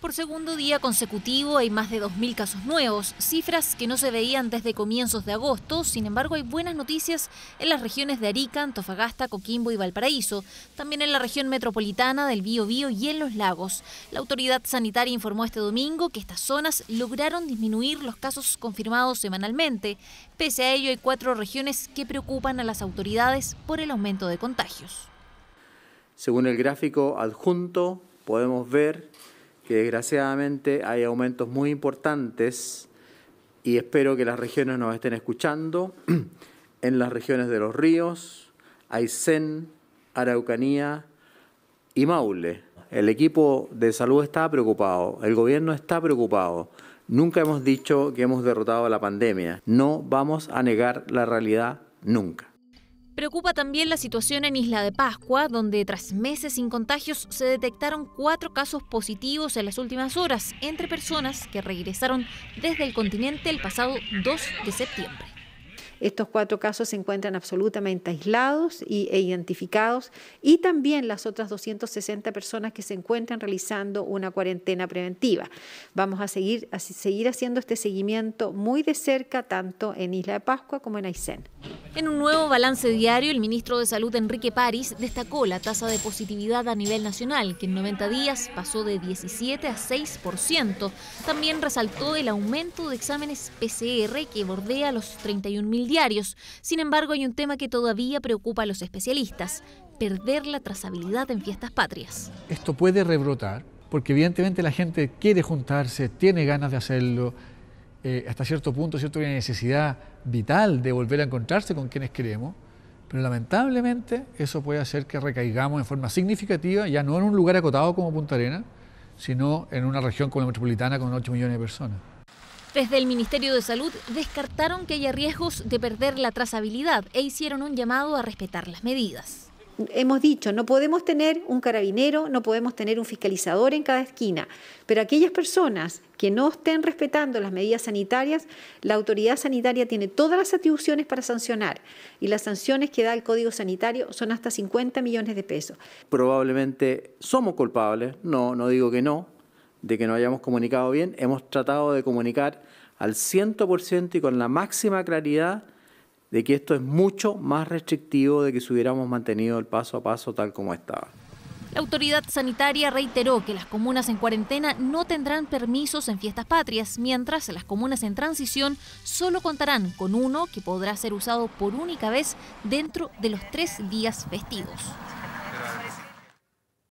Por segundo día consecutivo hay más de 2.000 casos nuevos, cifras que no se veían desde comienzos de agosto. Sin embargo, hay buenas noticias en las regiones de Arica, Antofagasta, Coquimbo y Valparaíso, también en la región metropolitana del Bío Bío y en los lagos. La autoridad sanitaria informó este domingo que estas zonas lograron disminuir los casos confirmados semanalmente. Pese a ello, hay cuatro regiones que preocupan a las autoridades por el aumento de contagios. Según el gráfico adjunto, podemos ver que desgraciadamente hay aumentos muy importantes y espero que las regiones nos estén escuchando. En las regiones de los ríos, Aysén, Araucanía y Maule. El equipo de salud está preocupado, el gobierno está preocupado. Nunca hemos dicho que hemos derrotado a la pandemia. No vamos a negar la realidad nunca. Preocupa también la situación en Isla de Pascua, donde tras meses sin contagios se detectaron cuatro casos positivos en las últimas horas entre personas que regresaron desde el continente el pasado 2 de septiembre. Estos cuatro casos se encuentran absolutamente aislados e identificados y también las otras 260 personas que se encuentran realizando una cuarentena preventiva. Vamos a seguir, a seguir haciendo este seguimiento muy de cerca, tanto en Isla de Pascua como en Aysén. En un nuevo balance diario, el ministro de Salud, Enrique París, destacó la tasa de positividad a nivel nacional, que en 90 días pasó de 17 a 6%. También resaltó el aumento de exámenes PCR que bordea los 31.000 diarios. Sin embargo, hay un tema que todavía preocupa a los especialistas, perder la trazabilidad en fiestas patrias. Esto puede rebrotar, porque evidentemente la gente quiere juntarse, tiene ganas de hacerlo, eh, hasta cierto punto, cierto, hay una necesidad vital de volver a encontrarse con quienes queremos, pero lamentablemente eso puede hacer que recaigamos en forma significativa, ya no en un lugar acotado como Punta Arena, sino en una región como la metropolitana con 8 millones de personas. Desde el Ministerio de Salud descartaron que haya riesgos de perder la trazabilidad e hicieron un llamado a respetar las medidas. Hemos dicho, no podemos tener un carabinero, no podemos tener un fiscalizador en cada esquina, pero aquellas personas que no estén respetando las medidas sanitarias, la autoridad sanitaria tiene todas las atribuciones para sancionar y las sanciones que da el Código Sanitario son hasta 50 millones de pesos. Probablemente somos culpables, no, no digo que no, de que no hayamos comunicado bien. Hemos tratado de comunicar al 100% y con la máxima claridad de que esto es mucho más restrictivo de que si hubiéramos mantenido el paso a paso tal como estaba. La autoridad sanitaria reiteró que las comunas en cuarentena no tendrán permisos en fiestas patrias, mientras las comunas en transición solo contarán con uno que podrá ser usado por única vez dentro de los tres días festivos.